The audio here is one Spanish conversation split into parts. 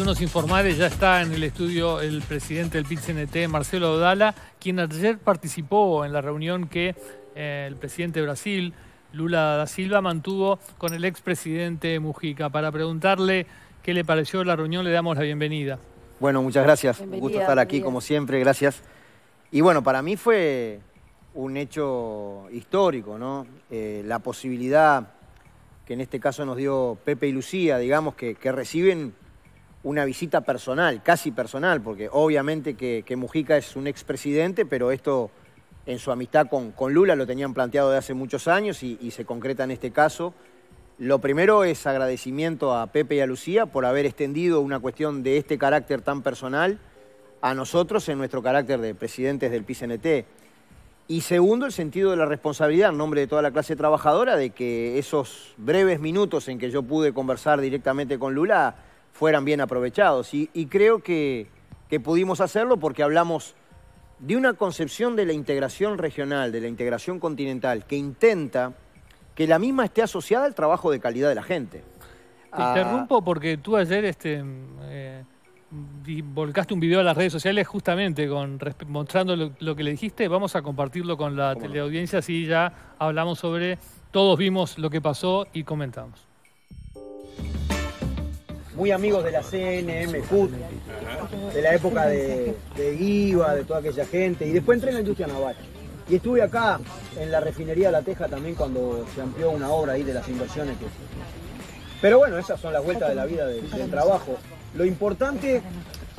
unos informales, ya está en el estudio el presidente del pit Marcelo Odala, quien ayer participó en la reunión que eh, el presidente de Brasil, Lula da Silva, mantuvo con el expresidente Mujica. Para preguntarle qué le pareció la reunión, le damos la bienvenida. Bueno, muchas gracias. Un gusto estar aquí, como siempre, gracias. Y bueno, para mí fue un hecho histórico, ¿no? Eh, la posibilidad que en este caso nos dio Pepe y Lucía, digamos, que reciben una visita personal, casi personal, porque obviamente que, Mujica es un expresidente, pero esto en su amistad con, Lula lo tenían planteado de hace muchos años y, se concreta en este caso. Lo primero es agradecimiento a Pepe y a Lucía por haber extendido una cuestión de este carácter tan personal a nosotros en nuestro carácter de presidentes del PCNT. Y segundo, el sentido de la responsabilidad en nombre de toda la clase trabajadora de que esos breves minutos en que yo pude conversar directamente con Lula fueran bien aprovechados. Y, creo que, pudimos hacerlo porque hablamos de una concepción de la integración regional, de la integración continental, que intenta que la misma esté asociada al trabajo de calidad de la gente. Te ah, interrumpo porque tú ayer este, eh, volcaste un video a las redes sociales justamente con, mostrando lo, que le dijiste. Vamos a compartirlo con la teleaudiencia, no? así ya hablamos sobre, todos vimos lo que pasó y comentamos muy amigos de la Food, de la época de, de IVA, de toda aquella gente, y después entré en la industria naval. Y estuve acá en la refinería de La Teja también cuando se amplió una obra ahí de las inversiones. Pero bueno, esas son las vueltas de la vida del trabajo. Lo importante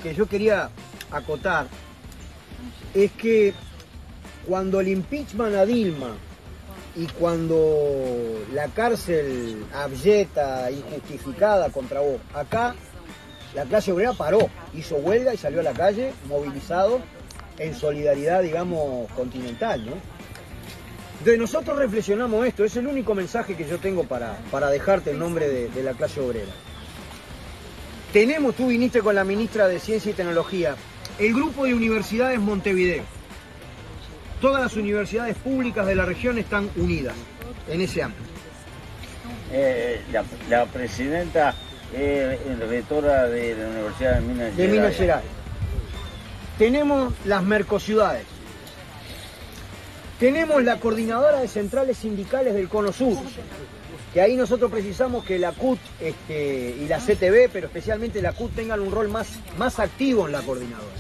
que yo quería acotar es que cuando el impeachment a Dilma y cuando la cárcel abyecta, injustificada contra vos, acá la clase obrera paró, hizo huelga y salió a la calle movilizado en solidaridad, digamos, continental, ¿no? Entonces nosotros reflexionamos esto, es el único mensaje que yo tengo para, para dejarte el nombre de la clase obrera. Tenemos, tú viniste con la ministra de Ciencia y Tecnología, el grupo de universidades Montevideo todas las universidades públicas de la región están unidas en ese ámbito. Eh, la, presidenta es rectora de la Universidad de Minas Gerais. De Minas Gerais. Tenemos las mercociudades. Tenemos la coordinadora de centrales sindicales del Cono Sur, que ahí nosotros precisamos que la CUT este, y la CTB, pero especialmente la CUT, tengan un rol más, más activo en la coordinadora.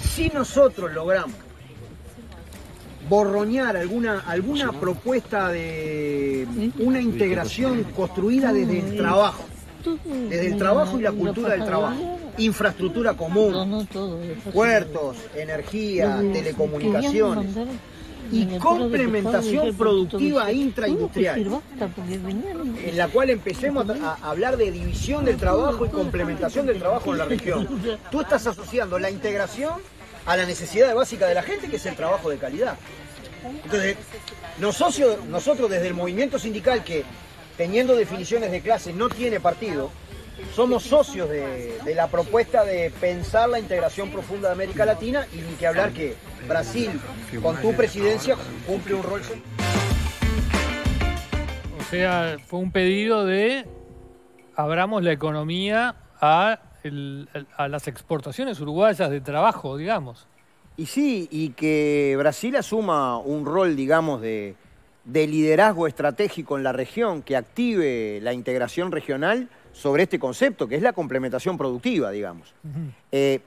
Si nosotros logramos borroñar alguna, alguna propuesta de una integración construida desde el trabajo, desde el trabajo y la cultura del trabajo. Infraestructura común, puertos, energía, telecomunicaciones y complementación productiva intraindustrial, en la cual empecemos a hablar de división del trabajo y complementación del trabajo en la región. Tú estás asociando la integración a la necesidad básica de la gente, que es el trabajo de calidad. Entonces, nosotros desde el movimiento sindical que teniendo definiciones de clase, no tiene partido, somos socios de, de, la propuesta de pensar la integración profunda de América Latina y ni que hablar que Brasil, con tu presidencia, cumple un rol. O sea, fue un pedido de abramos la economía a a las exportaciones uruguayas de trabajo, digamos. Y sí, y que Brasil asuma un rol, digamos, de, liderazgo estratégico en la región, que active la integración regional sobre este concepto, que es la complementación productiva, digamos. Eh,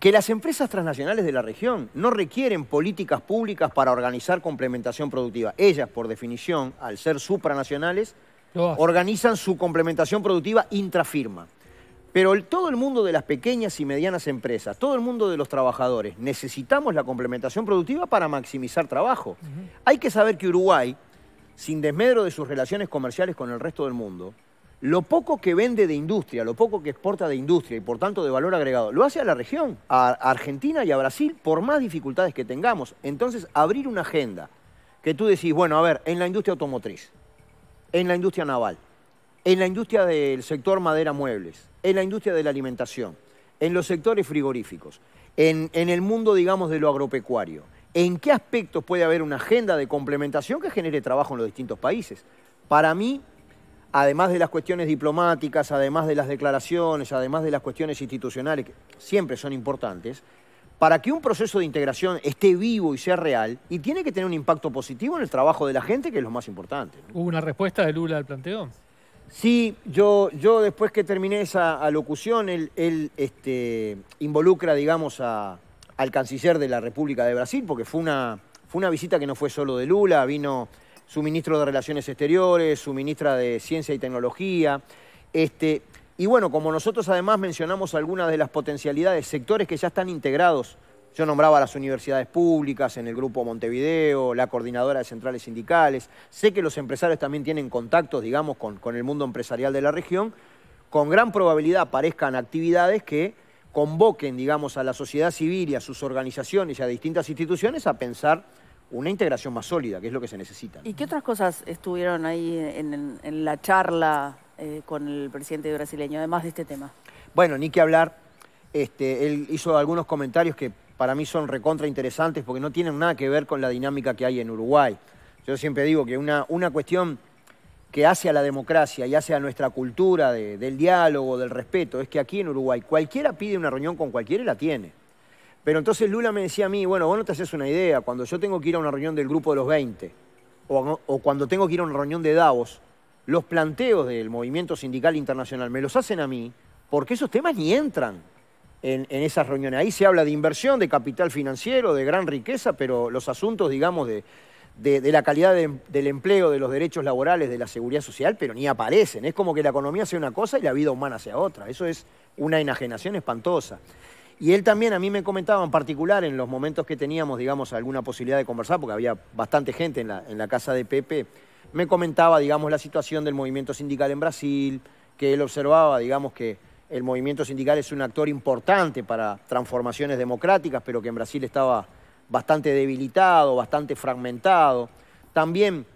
que las empresas transnacionales de la región no requieren políticas públicas para organizar complementación productiva. Ellas, por definición, al ser supranacionales, organizan su complementación productiva intrafirma. Pero todo el mundo de las pequeñas y medianas empresas, todo el mundo de los trabajadores, necesitamos la complementación productiva para maximizar trabajo. Hay que saber que Uruguay, sin desmedro de sus relaciones comerciales con el resto del mundo, lo poco que vende de industria, lo poco que exporta de industria y por tanto de valor agregado, lo hace a la región, a Argentina y a Brasil, por más dificultades que tengamos. Entonces, abrir una agenda que tú decís, bueno, a ver, en la industria automotriz, en la industria naval, en la industria del sector madera muebles, en la industria de la alimentación, en los sectores frigoríficos, en, el mundo, digamos, de lo agropecuario. ¿En qué aspectos puede haber una agenda de complementación que genere trabajo en los distintos países? Para mí, además de las cuestiones diplomáticas, además de las declaraciones, además de las cuestiones institucionales, que siempre son importantes, para que un proceso de integración esté vivo y sea real, y tiene que tener un impacto positivo en el trabajo de la gente, que es lo más importante. ¿Hubo una respuesta de Lula al planteo? Sí, yo, yo después que terminé esa alocución, él, este, involucra, digamos, al canciller de la República de Brasil, porque fue una, fue una visita que no fue solo de Lula, vino su ministro de Relaciones Exteriores, su ministra de Ciencia y Tecnología. Este, y bueno, como nosotros además mencionamos algunas de las potencialidades, sectores que ya están integrados yo nombraba las universidades públicas en el Grupo Montevideo, la coordinadora de centrales sindicales. Sé que los empresarios también tienen contactos, digamos, con, con el mundo empresarial de la región. Con gran probabilidad aparezcan actividades que convoquen, digamos, a la sociedad civil y a sus organizaciones y a distintas instituciones a pensar una integración más sólida, que es lo que se necesita. ¿Y qué otras cosas estuvieron ahí en, la charla eh, con el presidente brasileño, además de este tema? Bueno, ni que hablar. Este, él hizo algunos comentarios que para mí son recontra interesantes porque no tienen nada que ver con la dinámica que hay en Uruguay. Yo siempre digo que una, una cuestión que hace a la democracia y hace a nuestra cultura del diálogo, del respeto, es que aquí en Uruguay cualquiera pide una reunión con cualquiera y la tiene. Pero entonces Lula me decía a mí, bueno, vos no te haces una idea, cuando yo tengo que ir a una reunión del grupo de los 20 o, o cuando tengo que ir a una reunión de Davos, los planteos del movimiento sindical internacional me los hacen a mí porque esos temas ni entran en, esas reuniones. Ahí se habla de inversión, de capital financiero, de gran riqueza, pero los asuntos, digamos, de, de, la calidad del empleo, de los derechos laborales, de la seguridad social, pero ni aparecen. Es como que la economía sea una cosa y la vida humana sea otra. Eso es una enajenación espantosa. Y él también a mí me comentaba en particular en los momentos que teníamos, digamos, alguna posibilidad de conversar, porque había bastante gente la, en la casa de Pepe, me comentaba, digamos, la situación del movimiento sindical en Brasil, que él observaba, digamos, que el movimiento sindical es un actor importante para transformaciones democráticas, pero que en Brasil estaba bastante debilitado, bastante fragmentado. También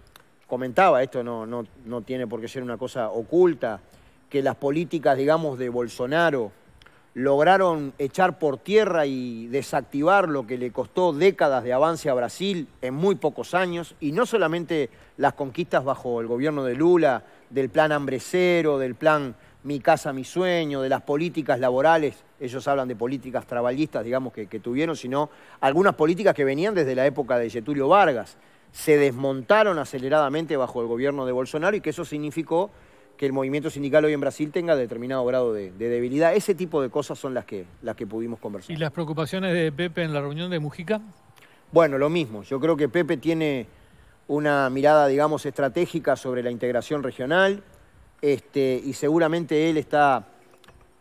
comentaba, esto no, no, no tiene por qué ser una cosa oculta, que las políticas, digamos, de Bolsonaro lograron echar por tierra y desactivar lo que le costó décadas de avance a Brasil en muy pocos años, y no solamente las conquistas bajo el gobierno de Lula, del plan Cero, del plan mi casa, mi sueño, de las políticas laborales, ellos hablan de políticas trabalhistas, digamos, que, tuvieron, sino algunas políticas que venían desde la época de Getulio Vargas, se desmontaron aceleradamente bajo el gobierno de Bolsonaro y que eso significó que el movimiento sindical hoy en Brasil tenga determinado grado de, debilidad. Ese tipo de cosas son las que, las que pudimos conversar. ¿Y las preocupaciones de Pepe en la reunión de Mujica? Bueno, lo mismo. Yo creo que Pepe tiene una mirada, digamos, estratégica sobre la integración regional. Este, y seguramente él está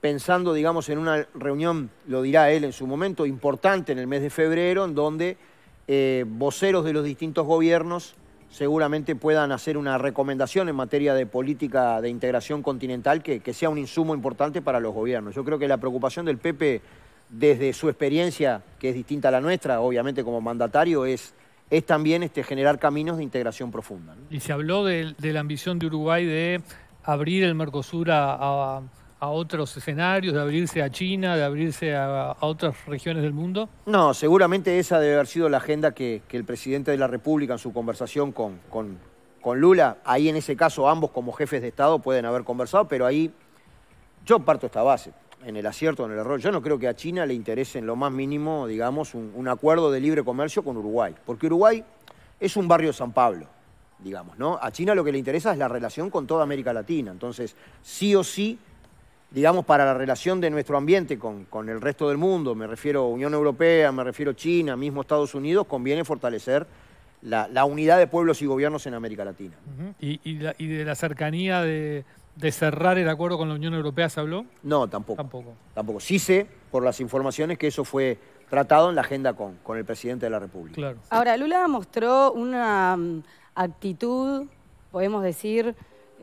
pensando, digamos, en una reunión, lo dirá él en su momento, importante en el mes de febrero, en donde eh, voceros de los distintos gobiernos seguramente puedan hacer una recomendación en materia de política de integración continental que, sea un insumo importante para los gobiernos. Yo creo que la preocupación del Pepe, desde su experiencia, que es distinta a la nuestra, obviamente como mandatario, es, es también este, generar caminos de integración profunda. Y se habló de la ambición de Uruguay de abrir el Mercosur a, otros escenarios, de abrirse a China, de abrirse a, otras regiones del mundo? No, seguramente esa debe haber sido la agenda que, el presidente de la República en su conversación con, con, Lula, ahí en ese caso ambos como jefes de Estado pueden haber conversado, pero ahí yo parto esta base en el acierto o en el error. Yo no creo que a China le interese en lo más mínimo, digamos, un, un, acuerdo de libre comercio con Uruguay, porque Uruguay es un barrio de San Pablo digamos, ¿no? A China lo que le interesa es la relación con toda América Latina. Entonces, sí o sí, digamos, para la relación de nuestro ambiente con, con el resto del mundo, me refiero a Unión Europea, me refiero a China, mismo Estados Unidos, conviene fortalecer la, unidad de pueblos y gobiernos en América Latina. ¿Y, de la cercanía de, cerrar el acuerdo con la Unión Europea se habló? No, tampoco. Tampoco. Tampoco. Sí sé, por las informaciones, que eso fue tratado en la agenda con, con el presidente de la República. Claro. Ahora, Lula mostró una actitud, podemos decir,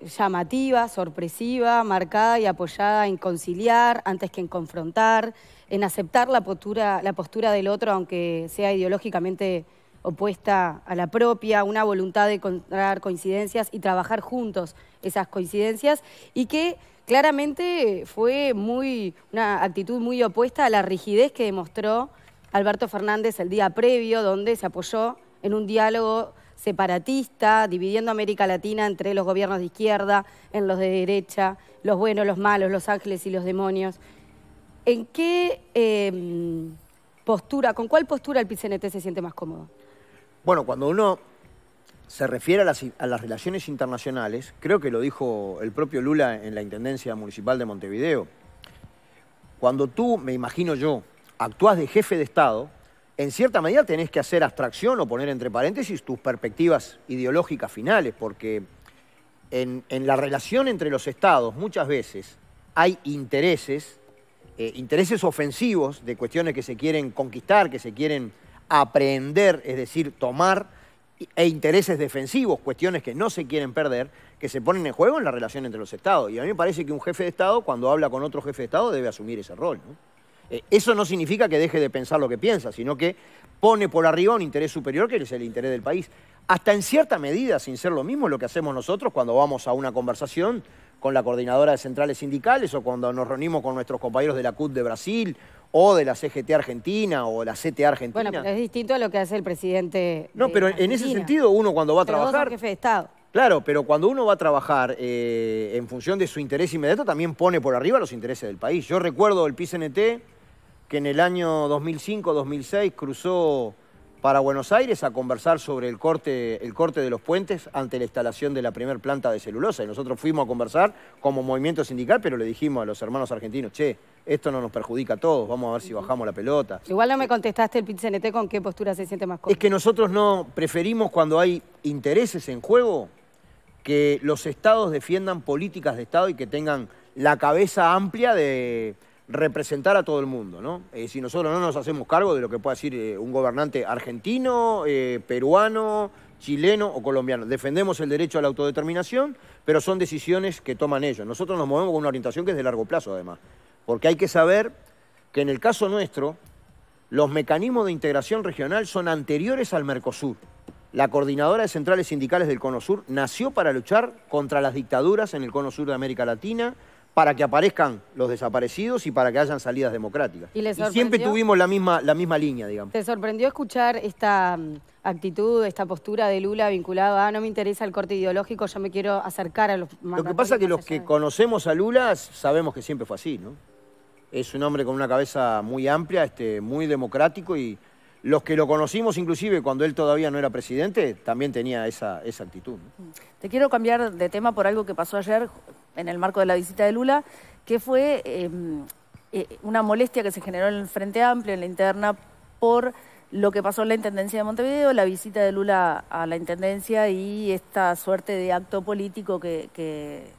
llamativa, sorpresiva, marcada y apoyada en conciliar antes que en confrontar, en aceptar la postura, la postura del otro, aunque sea ideológicamente opuesta a la propia, una voluntad de encontrar coincidencias y trabajar juntos esas coincidencias, y que claramente fue muy, una actitud muy opuesta a la rigidez que demostró Alberto Fernández el día previo, donde se apoyó en un diálogo separatista, dividiendo América Latina entre los gobiernos de izquierda, en los de derecha, los buenos, los malos, los ángeles y los demonios. ¿En qué em, postura, con cuál postura el PCNT se siente más cómodo? Bueno, cuando uno se refiere a las, a las relaciones internacionales, creo que lo dijo el propio Lula en la Intendencia Municipal de Montevideo, cuando tú, me imagino yo, actúas de jefe de Estado, en cierta medida tenés que hacer abstracción o poner entre paréntesis tus perspectivas ideológicas finales, porque en, la relación entre los estados muchas veces hay intereses, eh, intereses ofensivos de cuestiones que se quieren conquistar, que se quieren aprender, es decir, tomar, e intereses defensivos, cuestiones que no se quieren perder, que se ponen en juego en la relación entre los estados. Y a mí me parece que un jefe de estado, cuando habla con otro jefe de estado, debe asumir ese rol. ¿no? Eh, eso no significa que deje de pensar lo que piensa, sino que pone por arriba un interés superior que es el interés del país. Hasta en cierta medida, sin ser lo mismo, lo que hacemos nosotros cuando vamos a una conversación con la coordinadora de centrales sindicales o cuando nos reunimos con nuestros compañeros de la CUT de Brasil o de la CGT Argentina o la CTA Argentina. Bueno, pero es distinto a lo que hace el presidente. No, pero en ese sentido uno cuando va a trabajar. jefe de Estado. Claro, pero cuando uno va a trabajar eh, en función de su interés inmediato, también pone por arriba los intereses del país. Yo recuerdo el PCNT que en el año 2005-2006 cruzó para Buenos Aires a conversar sobre el corte, el corte de los puentes ante la instalación de la primera planta de celulosa. Y nosotros fuimos a conversar como movimiento sindical, pero le dijimos a los hermanos argentinos, che, esto no nos perjudica a todos, vamos a ver si bajamos la pelota. Igual no me contestaste el PIT-CNT con qué postura se siente más cómodo. Es que nosotros no preferimos cuando hay intereses en juego que los estados defiendan políticas de Estado y que tengan la cabeza amplia de representar a todo el mundo, ¿no? Eh, si nosotros no nos hacemos cargo de lo que pueda decir eh, un gobernante argentino, eh, peruano, chileno o colombiano. Defendemos el derecho a la autodeterminación, pero son decisiones que toman ellos. Nosotros nos movemos con una orientación que es de largo plazo, además, porque hay que saber que en el caso nuestro, los mecanismos de integración regional son anteriores al Mercosur. La coordinadora de centrales sindicales del Cono Sur nació para luchar contra las dictaduras en el Cono Sur de América Latina, para que aparezcan los desaparecidos y para que hayan salidas democráticas. Y, siempre tuvimos la misma, la misma línea, digamos. ¿Te sorprendió escuchar esta mm, actitud, esta postura de Lula vinculada a no me interesa el corte ideológico, yo me quiero acercar a los más... Lo que pasa es que los que conocemos a Lula sabemos que siempre fue así, ¿no? Es un hombre con una cabeza muy amplia, este, muy democrático y los que lo conocimos inclusive cuando él todavía no era presidente, también tenía esa, esa actitud. Te quiero cambiar de tema por algo que pasó ayer, en el marco de la visita de Lula, que fue em, eh, una molestia que se generó en el Frente Amplio, en la interna, por lo que pasó en la Intendencia de Montevideo, la visita de Lula a la Intendencia y esta suerte de acto político que,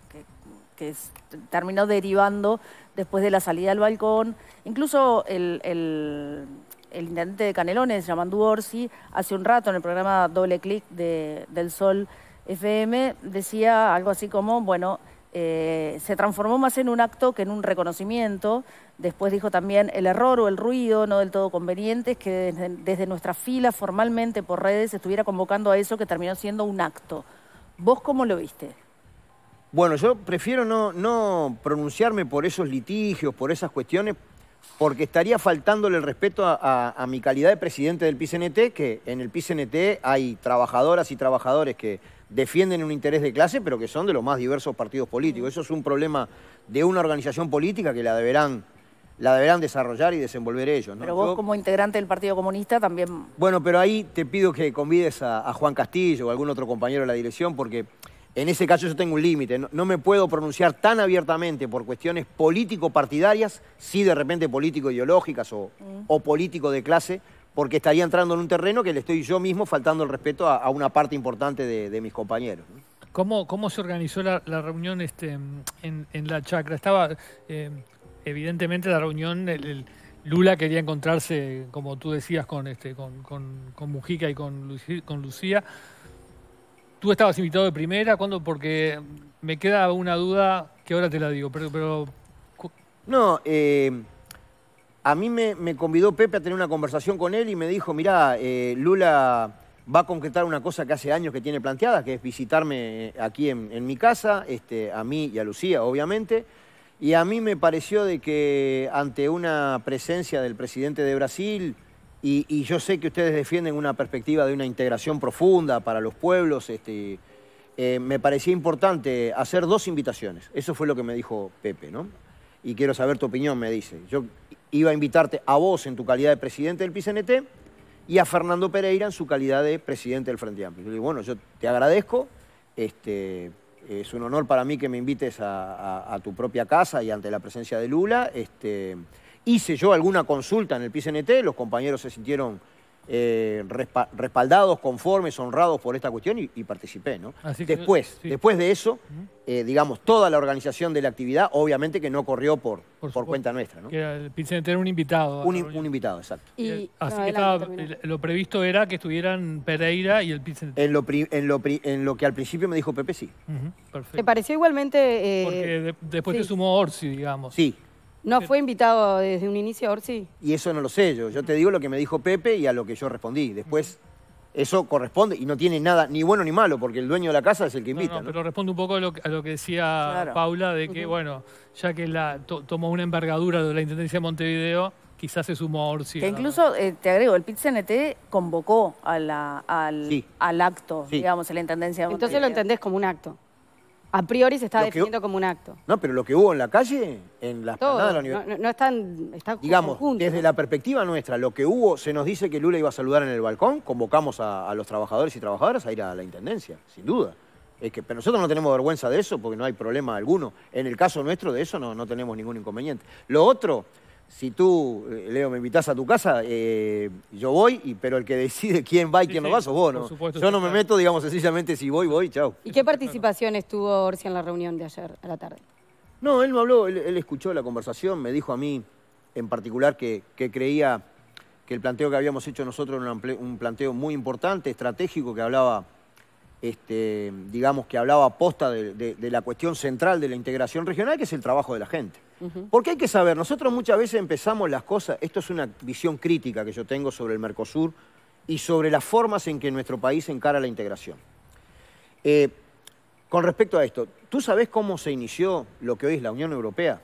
terminó derivando después de la salida al balcón. Incluso el, intendente de Canelones, llamando Orsi, hace un rato en el programa Doble Click del Sol FM, decía algo así como, bueno, eh, se transformó más en un acto que en un reconocimiento. Después dijo también el error o el ruido no del todo conveniente que desde, nuestra fila formalmente por redes estuviera convocando a eso que terminó siendo un acto. ¿Vos cómo lo viste? Bueno, yo prefiero no, no pronunciarme por esos litigios, por esas cuestiones, porque estaría faltándole el respeto a, mi calidad de presidente del PCNT, que en el PCNT hay trabajadoras y trabajadores que defienden un interés de clase, pero que son de los más diversos partidos políticos. Eso es un problema de una organización política que la deberán la deberán desarrollar y desenvolver ellos. Pero vos como integrante del Partido Comunista también... Bueno, pero ahí te pido que convides a, Juan Castillo o algún otro compañero de la dirección porque en ese caso yo tengo un límite, no, me puedo pronunciar tan abiertamente por cuestiones político-partidarias, sí de repente político-ideológicas o mm. político de clase, porque estaría entrando en un terreno que le estoy yo mismo faltando el respeto a, una parte importante de, mis compañeros. ¿Cómo, se organizó la, reunión este, en, la chacra? Estaba, eh, evidentemente, la reunión, Lula quería encontrarse, como tú decías, con, este, con, con, Mujica y con, con Lucía. Tú estabas invitado de primera, ¿cuándo? Porque me queda una duda que ahora te la digo, pero... pero... No, eh, a mí me, convidó Pepe a tener una conversación con él y me dijo, mira, eh, Lula va a concretar una cosa que hace años que tiene planteada, que es visitarme eh, aquí en, mi casa, este, a mí y a Lucía, obviamente. Y a mí me pareció de que ante una presencia del presidente de Brasil, y, yo sé que ustedes defienden una perspectiva de una integración profunda para los pueblos, este, eh, me parecía importante hacer dos invitaciones. Eso fue lo que me dijo Pepe, ¿no? y quiero saber tu opinión, me dice. Yo iba a invitarte a vos en tu calidad de presidente del PCNT y a Fernando Pereira en su calidad de presidente del Frente Amplio. Yo le digo, bueno, yo te agradezco, este, es un honor para mí que me invites a, tu propia casa y ante la presencia de Lula. Este, hice yo alguna consulta en el PCNT, los compañeros se sintieron eh, respaldados, conformes, honrados por esta cuestión y, participé. ¿no? después, después de eso, eh, digamos, toda la organización de la actividad, obviamente que no corrió por, por, cuenta nuestra. ¿no? Que era el era un invitado. Un, invitado, exacto. Así que lo previsto era que estuvieran Pereira y el Pincente. En lo, en, lo que al principio me dijo Pepe, sí. me pareció igualmente...? Eh, Porque después sí. se sumó Orsi, digamos. Sí, ¿No fue invitado desde un inicio Orsi? Y eso no lo sé yo. Yo te digo lo que me dijo Pepe y a lo que yo respondí. Después, eso corresponde y no tiene nada ni bueno ni malo, porque el dueño de la casa es el que invita. pero responde un poco a lo, que decía Paula, de que, bueno, ya que la tomó una envergadura de la Intendencia de Montevideo, quizás se sumó a Orsi. Que incluso, eh, te agrego, el pit convocó al, acto, digamos, en la Intendencia de Montevideo. Entonces lo entendés como un acto. A priori se está definiendo como un acto. No, pero lo que hubo en la calle, en las la universidad. No, no están, Digamos, desde la perspectiva nuestra, lo que hubo, se nos dice que Lula iba a saludar en el balcón, convocamos a, los trabajadores y trabajadoras a ir a la intendencia, sin duda. Es que, pero nosotros no tenemos vergüenza de eso porque no hay problema alguno. En el caso nuestro de eso no, no tenemos ningún inconveniente. Lo otro, si tú, eh, Leo, me invitas a tu casa, eh, yo voy, pero el que decide quién va y quién me no va sos vos, ¿no? yo no me meto, digamos, sencillamente si voy, voy, chao. ¿Y qué participación estuvo Orsi en la reunión de ayer a la tarde? No, él no habló, él, escuchó la conversación, me dijo a mí en particular que, que creía que el planteo que habíamos hecho nosotros era un, planteo muy importante, estratégico, que hablaba, este, digamos, que hablaba aposta de la cuestión central de la integración regional, que es el trabajo de la gente. Porque hay que saber, nosotros muchas veces empezamos las cosas, esto es una visión crítica que yo tengo sobre el Mercosur y sobre las formas en que nuestro país encara la integración. Eh, con respecto a esto, ¿tú sabes cómo se inició lo que hoy es la Unión Europea?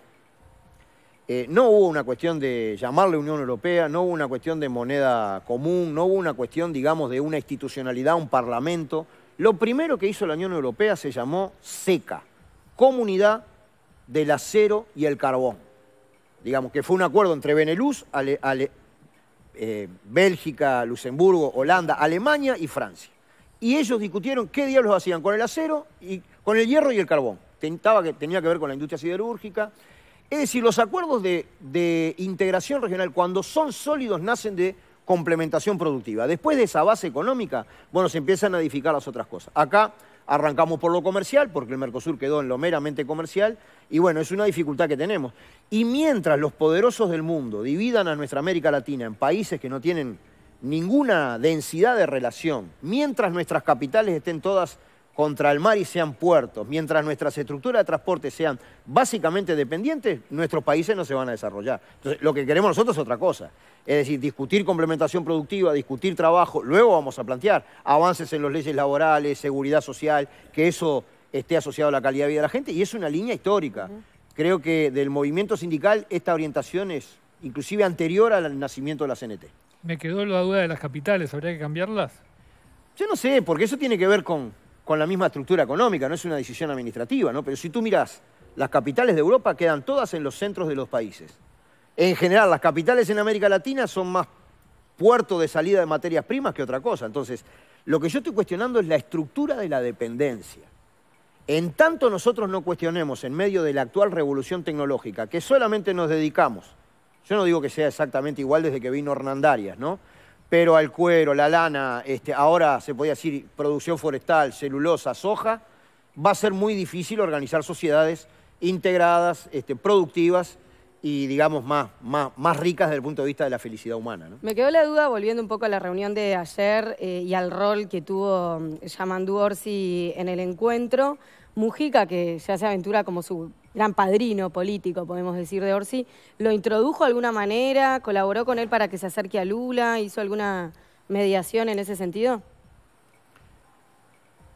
Eh, no hubo una cuestión de llamarle Unión Europea, no hubo una cuestión de moneda común, no hubo una cuestión, digamos, de una institucionalidad, un parlamento. Lo primero que hizo la Unión Europea se llamó SECA, Comunidad del acero y el carbón. Digamos que fue un acuerdo entre Benelux, eh, Bélgica, Luxemburgo, Holanda, Alemania y Francia. Y ellos discutieron qué diablos hacían con el acero y con el hierro y el carbón. Tentaba que, tenía que ver con la industria siderúrgica. Es decir, los acuerdos de, de integración regional, cuando son sólidos, nacen de complementación productiva. Después de esa base económica, bueno, se empiezan a edificar las otras cosas. Acá Arrancamos por lo comercial, porque el Mercosur quedó en lo meramente comercial, y bueno, es una dificultad que tenemos. Y mientras los poderosos del mundo dividan a nuestra América Latina en países que no tienen ninguna densidad de relación, mientras nuestras capitales estén todas contra el mar y sean puertos. Mientras nuestras estructuras de transporte sean básicamente dependientes, nuestros países no se van a desarrollar. Entonces, lo que queremos nosotros es otra cosa. Es decir, discutir complementación productiva, discutir trabajo, luego vamos a plantear avances en las leyes laborales, seguridad social, que eso esté asociado a la calidad de vida de la gente, y es una línea histórica. Creo que del movimiento sindical esta orientación es inclusive anterior al nacimiento de la CNT. Me quedó la duda de las capitales, ¿habría que cambiarlas? Yo no sé, porque eso tiene que ver con con la misma estructura económica, no es una decisión administrativa, ¿no? Pero si tú miras las capitales de Europa quedan todas en los centros de los países. En general, las capitales en América Latina son más puerto de salida de materias primas que otra cosa. Entonces, lo que yo estoy cuestionando es la estructura de la dependencia. En tanto nosotros no cuestionemos en medio de la actual revolución tecnológica, que solamente nos dedicamos, yo no digo que sea exactamente igual desde que vino Hernandarias, ¿no? pero al cuero, la lana, este, ahora se podía decir producción forestal, celulosa, soja, va a ser muy difícil organizar sociedades integradas, este, productivas y digamos más, más, ricas desde el punto de vista de la felicidad humana. Me quedó la duda, volviendo un poco a la reunión de ayer eh, y al rol que tuvo mm, Yamandu Orsi en el encuentro, Mujica, que ya se aventura como su gran padrino político, podemos decir, de Orsi, ¿lo introdujo de alguna manera? ¿Colaboró con él para que se acerque a Lula? ¿Hizo alguna mediación en ese sentido?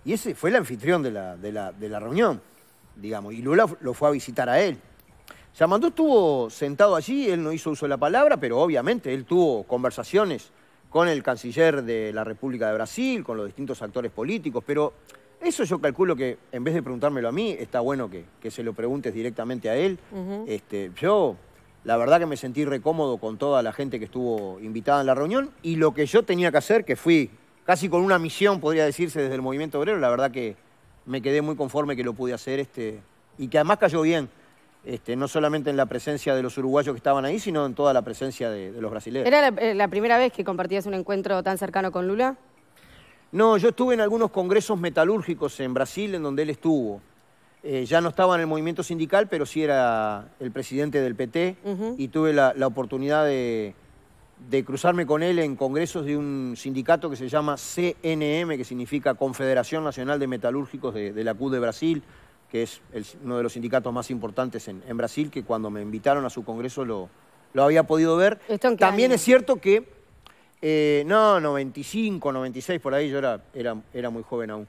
Y ese fue el anfitrión de la, reunión, digamos, y Lula lo fue a visitar a él. Yamandú estuvo sentado allí, él no hizo uso de la palabra, pero obviamente él tuvo conversaciones con el canciller de la República de Brasil, con los distintos actores políticos, pero eso yo calculo que, en vez de preguntármelo a mí, está bueno que, que se lo preguntes directamente a él. este, yo, la verdad que me sentí recómodo con toda la gente que estuvo invitada en la reunión y lo que yo tenía que hacer, que fui casi con una misión, podría decirse, desde el Movimiento Obrero, la verdad que me quedé muy conforme que lo pude hacer este, y que además cayó bien. Este, no solamente en la presencia de los uruguayos que estaban ahí, sino en toda la presencia de, los brasileños. ¿Era eh, la primera vez que compartías un encuentro tan cercano con Lula? No, yo estuve en algunos congresos metalúrgicos en Brasil, en donde él estuvo. Eh, ya no estaba en el movimiento sindical, pero sí era el presidente del PT y tuve la, oportunidad de, cruzarme con él en congresos de un sindicato que se llama CNM, que significa Confederación Nacional de Metalúrgicos de, la CUD de Brasil, que es uno de los sindicatos más importantes en, Brasil, que cuando me invitaron a su congreso lo, había podido ver. También es cierto que eh, no, 95, 96, por ahí yo era, era, era muy joven aún.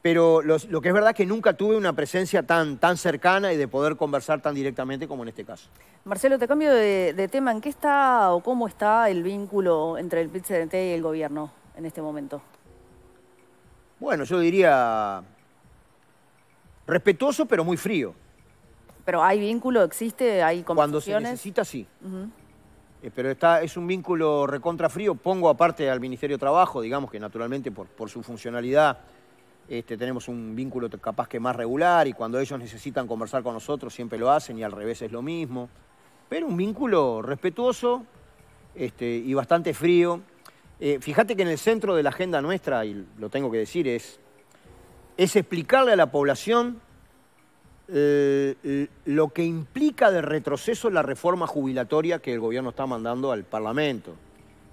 Pero lo que es verdad es que nunca tuve una presencia tan, tan cercana y de poder conversar tan directamente como en este caso. Marcelo, te cambio de, tema. ¿En qué está o cómo está el vínculo entre el presidente y el gobierno en este momento? Bueno, yo diría respetuoso, pero muy frío. ¿Pero hay vínculo? ¿Existe? ¿Hay conversaciones? Cuando se necesita, sí. Eh, pero está, es un vínculo recontrafrío. Pongo aparte al Ministerio de Trabajo, digamos que naturalmente por, su funcionalidad este, tenemos un vínculo capaz que más regular y cuando ellos necesitan conversar con nosotros siempre lo hacen y al revés es lo mismo. Pero un vínculo respetuoso este, y bastante frío. Eh, fíjate que en el centro de la agenda nuestra, y lo tengo que decir, es, es explicarle a la población eh, eh, lo que implica de retroceso la reforma jubilatoria que el gobierno está mandando al Parlamento.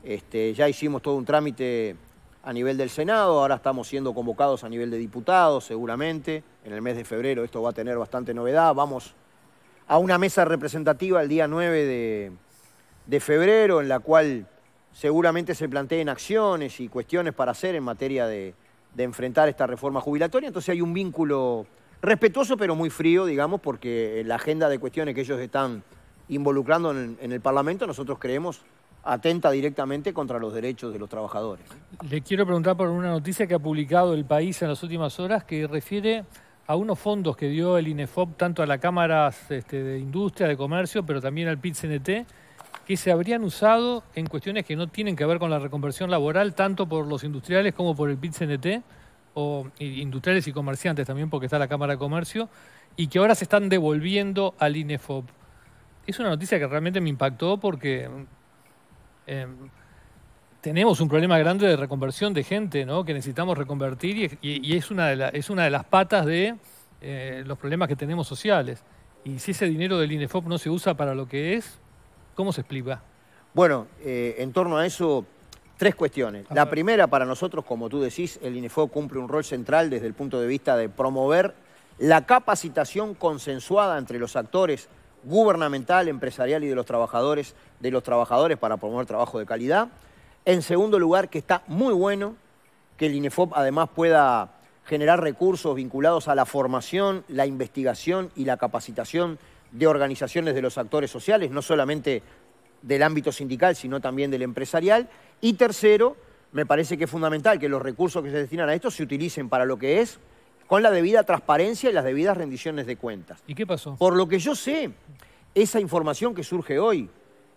Este, ya hicimos todo un trámite a nivel del Senado, ahora estamos siendo convocados a nivel de diputados seguramente, en el mes de febrero esto va a tener bastante novedad, vamos a una mesa representativa el día 9 de, febrero en la cual seguramente se planteen acciones y cuestiones para hacer en materia de enfrentar esta reforma jubilatoria, entonces hay un vínculo respetuoso pero muy frío, digamos, porque la agenda de cuestiones que ellos están involucrando en, el Parlamento, nosotros creemos atenta directamente contra los derechos de los trabajadores. Le quiero preguntar por una noticia que ha publicado El País en las últimas horas que refiere a unos fondos que dio el INEFOP tanto a la Cámara este, de Industria, de Comercio, pero también al pit que se habrían usado en cuestiones que no tienen que ver con la reconversión laboral, tanto por los industriales como por el pit o industriales y comerciantes también, porque está la Cámara de Comercio, y que ahora se están devolviendo al INEFOP. Es una noticia que realmente me impactó porque em, tenemos un problema grande de reconversión de gente, ¿no? que necesitamos reconvertir y, es, una de es una de las patas de eh, los problemas que tenemos sociales. Y si ese dinero del INEFOP no se usa para lo que es, ¿cómo se explica? Bueno, eh, en torno a eso Tres cuestiones. La primera, para nosotros, como tú decís, el INEFO cumple un rol central desde el punto de vista de promover la capacitación consensuada entre los actores gubernamental, empresarial y de los trabajadores, de los trabajadores para promover trabajo de calidad. En segundo lugar, que está muy bueno que el INEFOP además pueda generar recursos vinculados a la formación, la investigación y la capacitación de organizaciones de los actores sociales, no solamente del ámbito sindical, sino también del empresarial. Y tercero, me parece que es fundamental que los recursos que se destinan a esto se utilicen para lo que es, con la debida transparencia y las debidas rendiciones de cuentas. ¿Y qué pasó? Por lo que yo sé, esa información que surge hoy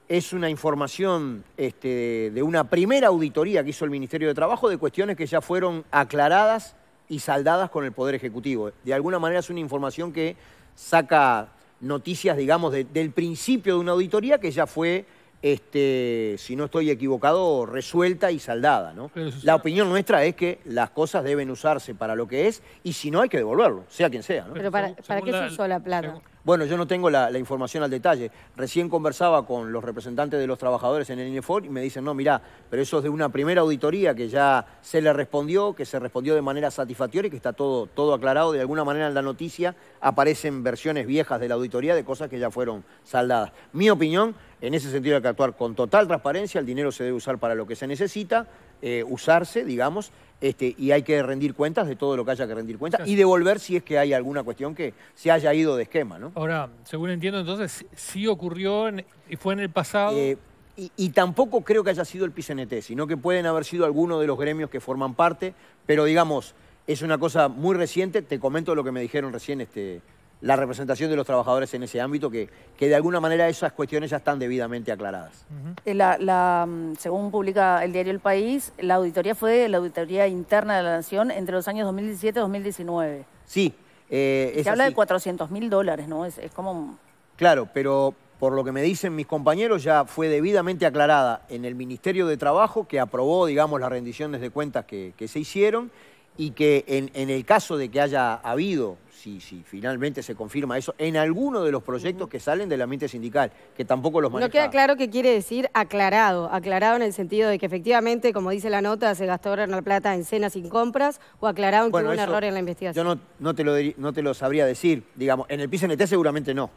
es una información este, de una primera auditoría que hizo el Ministerio de Trabajo de cuestiones que ya fueron aclaradas y saldadas con el Poder Ejecutivo. De alguna manera es una información que saca noticias, digamos, del principio de una auditoría que ya fue este, si no estoy equivocado, resuelta y saldada. ¿no? La opinión nuestra es que las cosas deben usarse para lo que es y si no hay que devolverlo, sea quien sea. ¿no? Pero para, ¿para qué se usó la plata? Bueno, yo no tengo la, información al detalle. Recién conversaba con los representantes de los trabajadores en el INEFOR y me dicen, no, mira, pero eso es de una primera auditoría que ya se le respondió, que se respondió de manera satisfactoria y que está todo, todo aclarado. De alguna manera en la noticia aparecen versiones viejas de la auditoría de cosas que ya fueron saldadas. Mi opinión, en ese sentido hay que actuar con total transparencia, el dinero se debe usar para lo que se necesita, eh, usarse, digamos, este, y hay que rendir cuentas de todo lo que haya que rendir cuentas y devolver si es que hay alguna cuestión que se haya ido de esquema, ¿no? Ahora, según entiendo, entonces sí ocurrió y fue en el pasado. Eh, y, tampoco creo que haya sido el PCNT, sino que pueden haber sido algunos de los gremios que forman parte, pero digamos, es una cosa muy reciente, te comento lo que me dijeron recién este, la representación de los trabajadores en ese ámbito, que, que de alguna manera esas cuestiones ya están debidamente aclaradas. Eh, mm, según publica el diario El País, la auditoría fue la auditoría interna de la Nación entre los años 2017 y 2019. Sí. Eh, se habla de 400 mil dólares, ¿no? Es, es como... Claro, pero por lo que me dicen mis compañeros, ya fue debidamente aclarada en el Ministerio de Trabajo, que aprobó, digamos, las rendiciones de cuentas que, se hicieron y que en, en el caso de que haya habido si, si finalmente se confirma eso, en alguno de los proyectos que salen del ambiente sindical, que tampoco los maneja. No queda claro qué quiere decir aclarado, aclarado en el sentido de que efectivamente, como dice la nota, se gastó la plata en cenas sin compras, o aclarado en que hubo un error en la investigación. Yo no, te lo, no te lo sabría decir, digamos, en el PCNT seguramente no.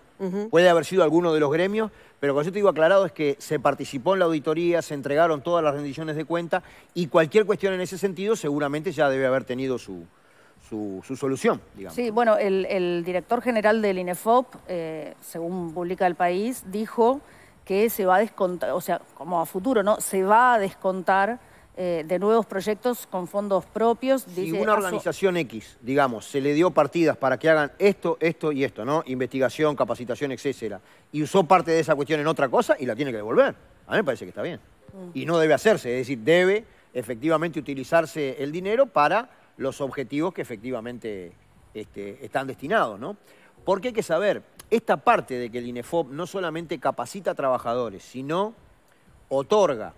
Puede haber sido alguno de los gremios, pero cuando yo te digo aclarado es que se participó en la auditoría, se entregaron todas las rendiciones de cuenta y cualquier cuestión en ese sentido seguramente ya debe haber tenido su, su, solución, digamos. Sí, bueno, el, director general del INEFOP, eh, según publica El País, dijo que se va a descontar, o sea, como a futuro, ¿no? Se va a descontar eh, de nuevos proyectos con fondos propios. Si una organización X, digamos, se le dio partidas para que hagan esto, esto y esto, ¿no? Investigación, capacitación, etcétera, y usó parte de esa cuestión en otra cosa y la tiene que devolver. A mí me parece que está bien. Mm. Y no debe hacerse, es decir, debe efectivamente utilizarse el dinero para los objetivos que efectivamente este, están destinados, ¿no? Porque hay que saber, esta parte de que el INEFOP no solamente capacita a trabajadores, sino otorga,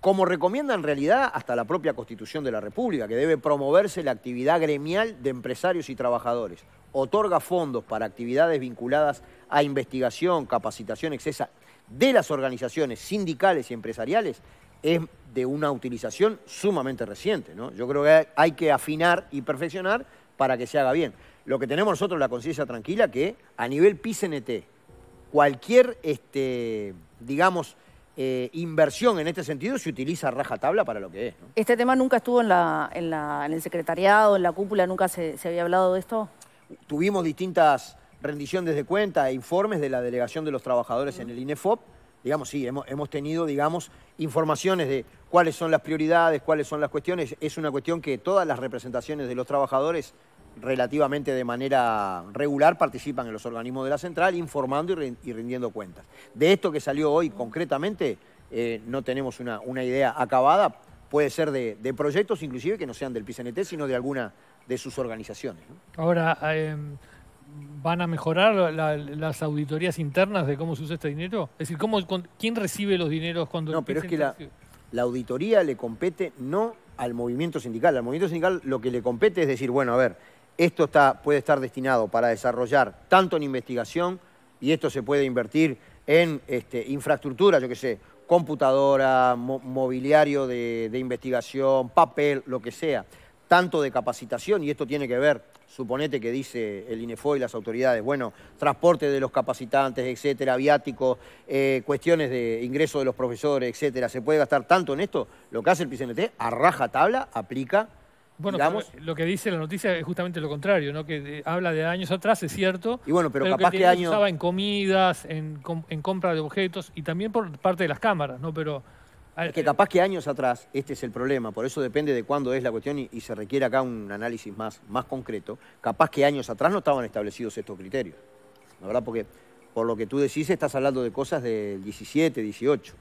como recomienda en realidad hasta la propia Constitución de la República, que debe promoverse la actividad gremial de empresarios y trabajadores, otorga fondos para actividades vinculadas a investigación, capacitación, excesa de las organizaciones sindicales y empresariales, es de una utilización sumamente reciente. ¿no? Yo creo que hay que afinar y perfeccionar para que se haga bien. Lo que tenemos nosotros la conciencia tranquila que a nivel PICNT, cualquier, este, digamos, eh, inversión en este sentido se utiliza tabla para lo que es. ¿Este tema nunca estuvo en, la, en, el secretariado, en la cúpula? ¿Nunca se, había hablado de esto? Tuvimos distintas rendiciones de cuenta e informes de la delegación de los trabajadores en el INEFOP digamos, sí, hemos, tenido, digamos, informaciones de cuáles son las prioridades, cuáles son las cuestiones. Es una cuestión que todas las representaciones de los trabajadores relativamente de manera regular participan en los organismos de la central informando y rindiendo cuentas. De esto que salió hoy concretamente eh, no tenemos una, una, idea acabada, puede ser de, proyectos inclusive que no sean del PCNT, sino de alguna de sus organizaciones. Ahora, eh, van a mejorar las auditorías internas de cómo se usa este dinero? Es decir, ¿quién recibe los dineros cuando... No, pero es que la, auditoría le compete no al movimiento sindical. Al movimiento sindical lo que le compete es decir, bueno, a ver, esto está, puede estar destinado para desarrollar tanto en investigación y esto se puede invertir en este, infraestructura, yo qué sé, computadora, mobiliario de investigación, papel, lo que sea tanto de capacitación, y esto tiene que ver, suponete que dice el INEFO y las autoridades, bueno, transporte de los capacitantes, etcétera, viáticos, eh, cuestiones de ingreso de los profesores, etcétera, ¿se puede gastar tanto en esto? Lo que hace el PCNT, arraja tabla, aplica bueno, lo que dice la noticia es justamente lo contrario, ¿no? Que habla de años atrás, es cierto. Y bueno, pero, capaz que, año... usaba en comidas, en, en compra de objetos y también por parte de las cámaras, ¿no? Pero Ah, es que eh, capaz que años atrás este es el problema, por eso depende de cuándo es la cuestión y, se requiere acá un análisis más, más concreto. Capaz que años atrás no estaban establecidos estos criterios, ¿la verdad? Porque por lo que tú decís estás hablando de cosas del 17, 18.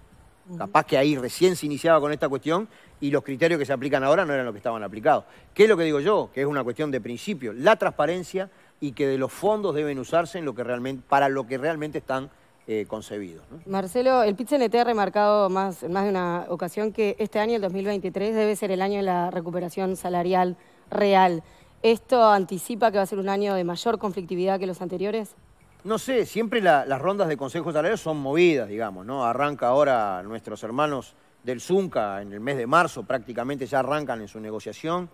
Capaz que ahí recién se iniciaba con esta cuestión y los criterios que se aplican ahora no eran los que estaban aplicados. ¿Qué es lo que digo yo? Que es una cuestión de principio, la transparencia y que de los fondos deben usarse en lo que realmente, para lo que realmente están eh, Marcelo, el NT ha remarcado más, más de una ocasión que este año, el 2023, debe ser el año de la recuperación salarial real. ¿Esto anticipa que va a ser un año de mayor conflictividad que los anteriores? No sé, siempre las rondas de consejos salariales son movidas, digamos, ¿no? Arranca ahora nuestros hermanos del Zunca en el mes de marzo, prácticamente ya arrancan en su negociación.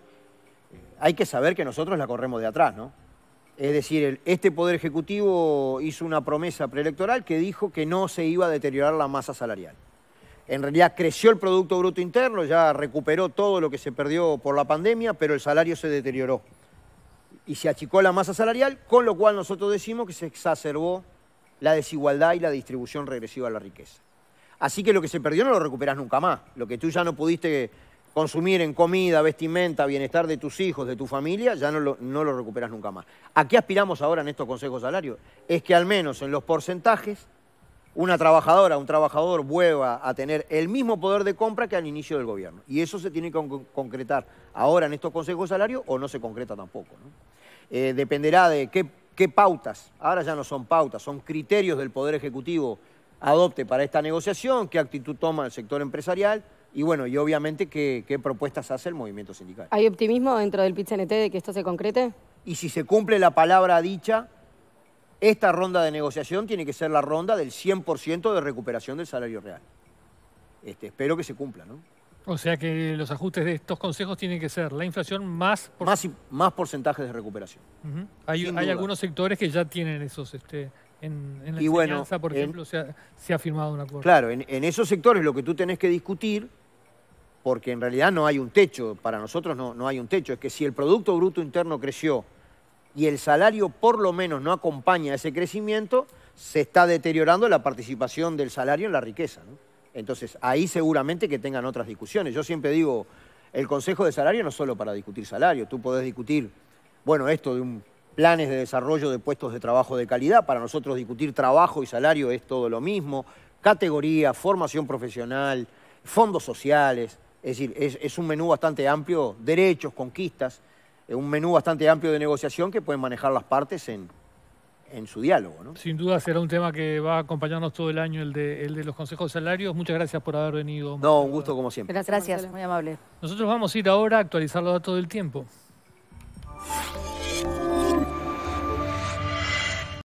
Hay que saber que nosotros la corremos de atrás, ¿no? Es decir, este Poder Ejecutivo hizo una promesa preelectoral que dijo que no se iba a deteriorar la masa salarial. En realidad creció el Producto Bruto Interno, ya recuperó todo lo que se perdió por la pandemia, pero el salario se deterioró. Y se achicó la masa salarial, con lo cual nosotros decimos que se exacerbó la desigualdad y la distribución regresiva de la riqueza. Así que lo que se perdió no lo recuperás nunca más. Lo que tú ya no pudiste consumir en comida, vestimenta, bienestar de tus hijos, de tu familia, ya no lo, recuperas nunca más. ¿A qué aspiramos ahora en estos consejos salarios? Es que al menos en los porcentajes una trabajadora, un trabajador vuelva a tener el mismo poder de compra que al inicio del gobierno. Y eso se tiene que concretar ahora en estos consejos salarios o no se concreta tampoco. Eh, dependerá de qué pautas, ahora ya no son pautas, son criterios del Poder Ejecutivo adopte para esta negociación, qué actitud toma el sector empresarial, y bueno, y obviamente, ¿qué, propuestas hace el movimiento sindical? ¿Hay optimismo dentro del pit de que esto se concrete? Y si se cumple la palabra dicha, esta ronda de negociación tiene que ser la ronda del 100% de recuperación del salario real. Este, espero que se cumpla, ¿no? O sea que los ajustes de estos consejos tienen que ser la inflación más... Más, más de recuperación. Hay, algunos sectores que ya tienen esos... Este, en, la y enseñanza, por ejemplo, se, ha, firmado un acuerdo. Claro, en, en esos sectores lo que tú tenés que discutir porque en realidad no hay un techo, para nosotros no, no hay un techo, es que si el Producto Bruto Interno creció y el salario por lo menos no acompaña ese crecimiento, se está deteriorando la participación del salario en la riqueza. Entonces, ahí seguramente que tengan otras discusiones. Yo siempre digo, el Consejo de Salario no es solo para discutir salario, tú podés discutir, bueno, esto de planes de desarrollo de puestos de trabajo de calidad, para nosotros discutir trabajo y salario es todo lo mismo, categoría, formación profesional, fondos sociales, es decir, es, un menú bastante amplio, derechos, conquistas, es eh, un menú bastante amplio de negociación que pueden manejar las partes en, en su diálogo. ¿no? Sin duda será un tema que va a acompañarnos todo el año, el de, los consejos de salarios. Muchas gracias por haber venido. No, un gusto como siempre. Gracias, gracias. muy amable. Nosotros vamos a ir ahora a actualizar los datos del tiempo.